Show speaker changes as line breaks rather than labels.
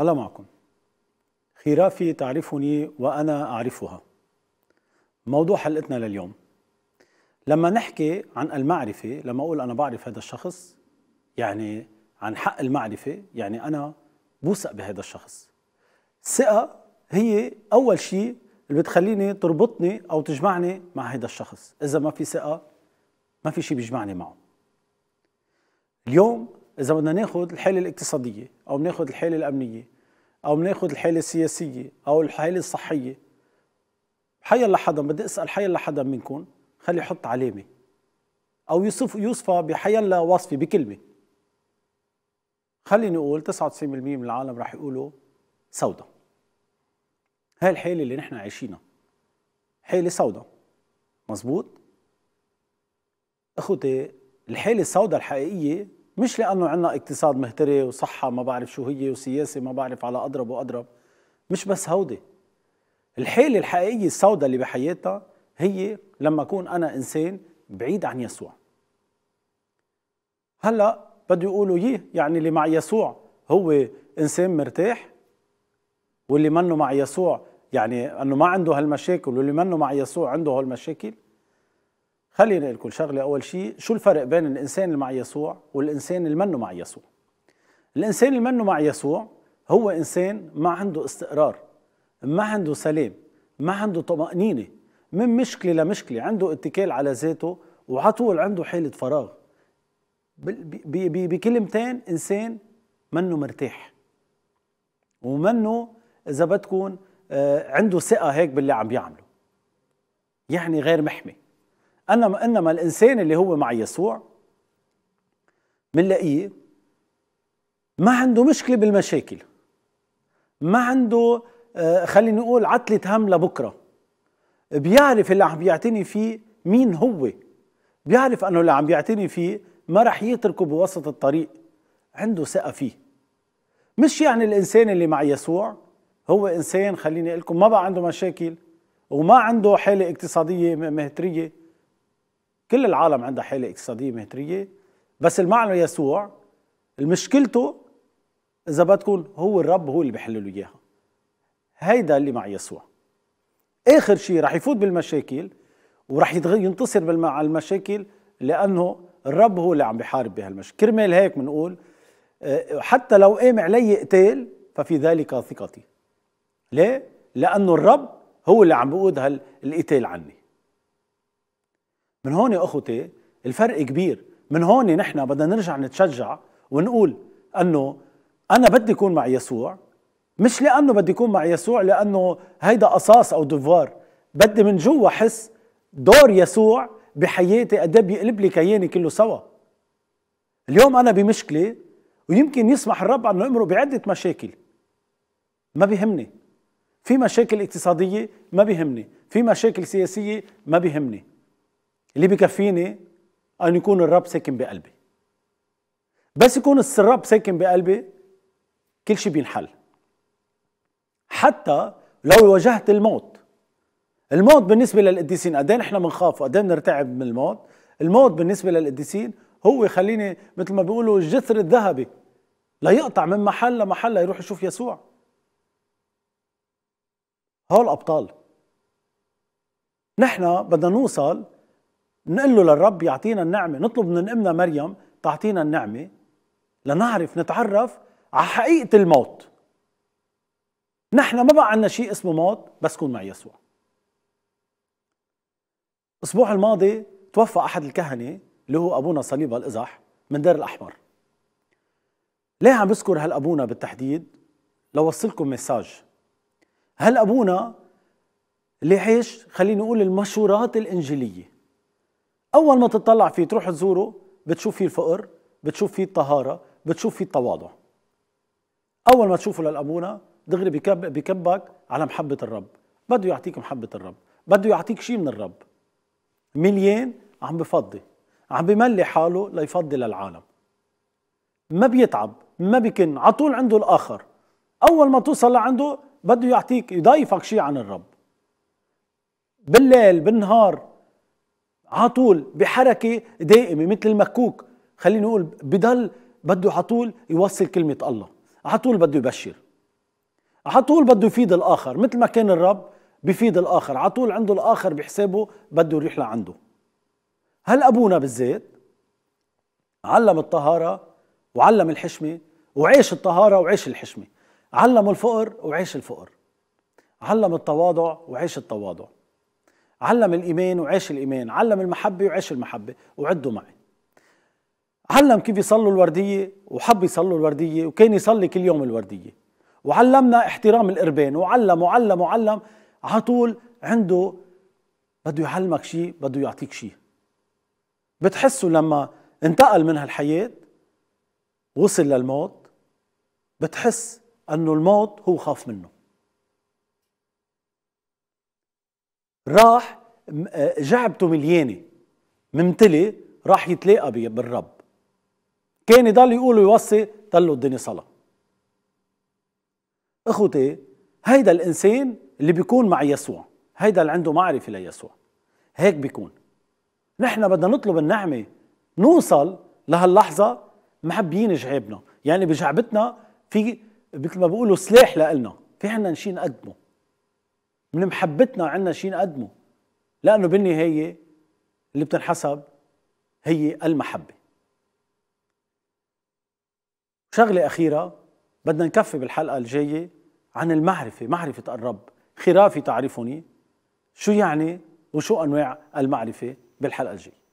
الله معكم خرافي تعرفني وأنا أعرفها موضوع حلقتنا لليوم لما نحكي عن المعرفة لما أقول أنا بعرف هذا الشخص يعني عن حق المعرفة يعني أنا بوثق بهذا الشخص ثقة هي أول شيء اللي بتخليني تربطني أو تجمعني مع هذا الشخص إذا ما في ثقة ما في شيء بيجمعني معه اليوم اذا بدنا ناخذ الحاله الاقتصاديه او بناخذ الحاله الامنيه او بناخذ الحاله السياسيه او الحاله الصحيه حي الله حدا بدي اسال حي الله حدا منكم خلي يحط علامه او يوصف يوصفها الله وصفه بكلمه خليني اقول 99% من العالم رح يقولوا سودا هاي الحاله اللي نحن عايشينها حاله سودا مزبوط اخوتي الحاله السوداء الحقيقيه مش لانه عندنا اقتصاد مهتري وصحه ما بعرف شو هي وسياسه ما بعرف على اضرب واضرب مش بس هودي الحيله الحقيقيه السوداء اللي بحياتها هي لما اكون انا انسان بعيد عن يسوع هلا بده يقولوا يه يعني اللي مع يسوع هو انسان مرتاح واللي منه مع يسوع يعني انه ما عنده هالمشاكل واللي منه مع يسوع عنده هالمشاكل خلينا لكم شغله اول شيء شو الفرق بين الانسان اللي مع يسوع والانسان اللي منه مع يسوع الانسان اللي منه مع يسوع هو انسان ما عنده استقرار ما عنده سلام ما عنده طمأنينة من مشكلة لمشكلة عنده اتكال على ذاته وعلى طول عنده حالة فراغ بكلمتين انسان منه مرتاح ومنه اذا بدكم آه، عنده ثقة هيك باللي عم بيعمله يعني غير محمي انما انما الانسان اللي هو مع يسوع بنلاقيه ما عنده مشكله بالمشاكل ما عنده آه، خليني اقول عتله هم لبكره بيعرف اللي عم بيعتني فيه مين هو بيعرف انه اللي عم بيعتني فيه ما رح يتركه بوسط الطريق عنده ثقه فيه مش يعني الانسان اللي مع يسوع هو انسان خليني اقول لكم ما بقى عنده مشاكل وما عنده حاله اقتصاديه مهتريه كل العالم عندها حاله اقتصاديه مهتريه بس المعنى يسوع المشكلته اذا بدكم هو الرب هو اللي بيحللو اياها هيدا اللي مع يسوع اخر شيء رح يفوت بالمشاكل ورح ينتصر على المشاكل لانه الرب هو اللي عم بيحارب بهالمشاكل كرمال هيك بنقول آه، حتى لو قام علي قتال ففي ذلك ثقتي ليه؟ لانه الرب هو اللي عم بيقود هالقتال عني من هون يا اخوتي الفرق كبير من هون نحن بدنا نرجع نتشجع ونقول انه انا بدي اكون مع يسوع مش لانه بدي اكون مع يسوع لانه هيدا قصاص او دفوار بدي من جوا احس دور يسوع بحياتي قد إيه بيقلب لي كياني كله سوا اليوم انا بمشكله ويمكن يسمح الرب انه يمرق بعده مشاكل ما بيهمني في مشاكل اقتصاديه ما بيهمني في مشاكل سياسيه ما بيهمني اللي بكفيني أن يكون الرب ساكن بقلبي بس يكون الرب ساكن بقلبي كل شيء بينحل حتى لو واجهت الموت الموت بالنسبة للقديسين قد إيه نحن بنخاف وقد إيه بنرتعب من الموت الموت بالنسبة للقديسين هو يخليني مثل ما بيقولوا الجسر الذهبي لا يقطع من محل لمحل يروح يشوف يسوع هول أبطال نحن بدنا نوصل نقول له للرب يعطينا النعمة نطلب من أمنا مريم تعطينا النعمة لنعرف نتعرف على حقيقة الموت نحن ما بقى عندنا شيء اسمه موت بس كون مع يسوع الأسبوع الماضي توفى أحد الكهنة اللي هو أبونا صليبة الإزح من دير الأحمر ليه عم بذكر هالأبونا بالتحديد لوصلكم مساج هالأبونا اللي عيش خليني أقول المشورات الإنجيلية اول ما تطلع فيه تروح تزوره بتشوف فيه الفقر بتشوف فيه الطهاره بتشوف فيه التواضع اول ما تشوفه للابونا دغري بكب بكبك على محبه الرب بده يعطيك محبه الرب بده يعطيك شيء من الرب مليان عم بفضي عم بملي حاله ليفضي للعالم ما بيتعب ما بكن على طول عنده الاخر اول ما توصل لعنده بده يعطيك يضيفك شيء عن الرب بالليل بالنهار على طول بحركه دائمه مثل المكوك خليني اقول بضل بده على طول يوصل كلمه الله على طول بده يبشر على طول بده يفيد الاخر مثل ما كان الرب بفيد الاخر على طول عنده الاخر بحسابه بده يروح لعنده هل ابونا بالذات علم الطهاره وعلم الحشمه وعيش الطهاره وعيش الحشمه علم الفقر وعيش الفقر علم التواضع وعيش التواضع علم الإيمان وعيش الإيمان علم المحبة وعيش المحبة وعدوا معي علم كيف يصلوا الوردية وحب يصلوا الوردية وكان يصلي كل يوم الوردية وعلمنا احترام الإربان وعلم وعلم وعلم على طول عنده بده يعلمك شيء بده يعطيك شيء بتحسه لما انتقل من هالحياة وصل للموت بتحس انه الموت هو خاف منه راح آه، جعبته مليانه ممتلي راح يتلاقى بالرب كان يضل يقول ويوصي ضلوا الدنيا صلاه اخوتي هيدا الانسان اللي بيكون مع يسوع هيدا اللي عنده معرفه ليسوع هيك بيكون نحن بدنا نطلب النعمه نوصل لهاللحظه محبيين جعابنا يعني بجعبتنا في مثل ما بيقولوا سلاح لنا في عنا شيء نقدمه من محبتنا عنا شيء نقدمه لأنه بالنهاية اللي بتنحسب هي المحبة شغلة أخيرة بدنا نكفي بالحلقة الجاية عن المعرفة معرفة الرب خرافي تعرفني شو يعني وشو أنواع المعرفة بالحلقة الجاية